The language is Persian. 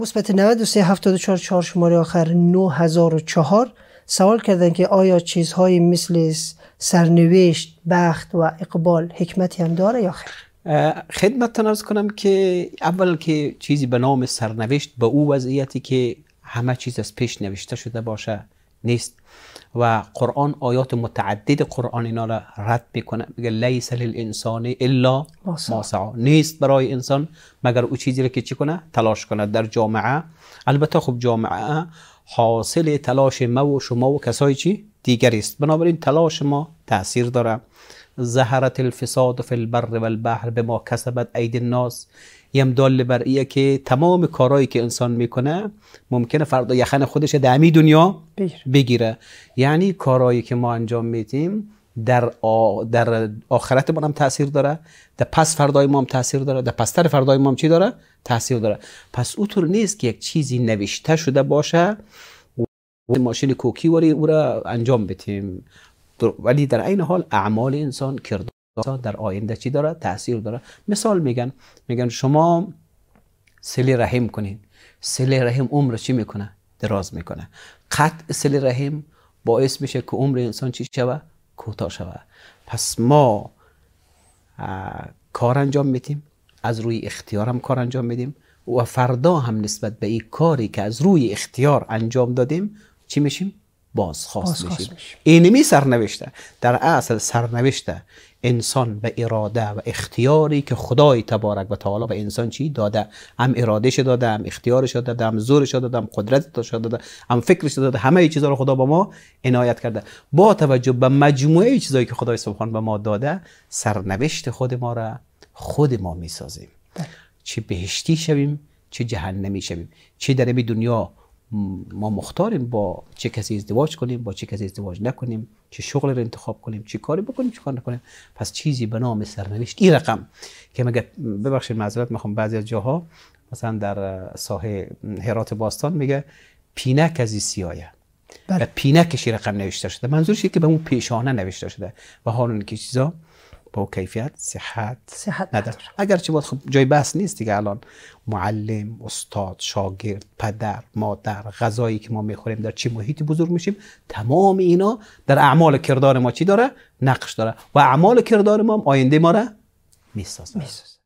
مثبت 93 74 4 شماره آخر 9004 سوال کردن که آیا چیزهایی مثل سرنوشت، بخت و اقبال حکمتی هم داره یا خیر؟ خدمت ارز کنم که اول که چیزی به نام سرنوشت به او وضعیتی که همه چیز از پیش نوشته شده باشه نیست و قرآن آیات متعدد قرآن اینا را رد میکنه میگه لیس للانسان الا ما سعا نیست برای انسان مگر او چیزی را که چی کنه تلاش کنه در جامعه البته خب جامعه حاصل تلاش ما و شما و کسای چی دیگر است بنابراین تلاش ما تاثیر داره زهرت الفساد فی البر و البحر به ما کسبت عید الناس یم دال بر ایه که تمام کارایی که انسان میکنه ممکنه فردا یخن خودش دمی دنیا بگیره یعنی کارهایی که ما انجام میدیم در, در آخرت ما هم تاثیر داره در پس فردای ما هم تاثیر داره در پستر فردای ما هم چی داره تاثیر داره پس اوطور نیست که یک چیزی نوشته شده باشه و ماشین کوکی وری او را انجام بتیم ولی در این حال اعمال انسان کرد در آینده چی داره تاثیر داره مثال میگن میگن شما سلی رحم کنین سلی رحم عمر چی میکنه دراز میکنه قطع سلی رحم باعث میشه که عمر انسان چی شوه کوتاه شوه پس ما کار انجام میدیم از روی اختیار هم کار انجام میدیم و فردا هم نسبت به این کاری که از روی اختیار انجام دادیم چی میشیم بازخواست میشیم. اینمی سرنوشته در اصل سرنوشته انسان به اراده و اختیاری که خدای تبارک و تعالی به انسان چی داده هم ارادهش داده هم اختیارش داده هم زورش داده هم قدرتش داده هم فکرش داده همه چیزا رو خدا به ما عنایت کرده با توجه به مجموعه چیزایی که خدای سبحان به ما داده سرنوشت خود ما را خود ما میسازیم بله. چه بهشتی شویم چه جهنمی شویم چه در دنیا ما مختاریم با چه کسی ازدواج کنیم با چه کسی ازدواج نکنیم چه شغل رو انتخاب کنیم چه کاری بکنیم چه کار نکنیم پس چیزی به نام سرنوشت این رقم که مگه ببخشید معذرت میخوام بعضی از جاها مثلا در ساحه هرات باستان میگه پینک از سیایه بله. پینکش رقم نوشته شده منظورش که به اون پیشانه نوشته شده و حال که چیزا با کیفیت صحت صحت اگرچه چه خب جای بحث نیست دیگه الان معلم استاد شاگرد پدر مادر غذایی که ما میخوریم در چه محیطی بزرگ میشیم تمام اینا در اعمال کردار ما چی داره نقش داره و اعمال کردار ما آینده ما را میسازه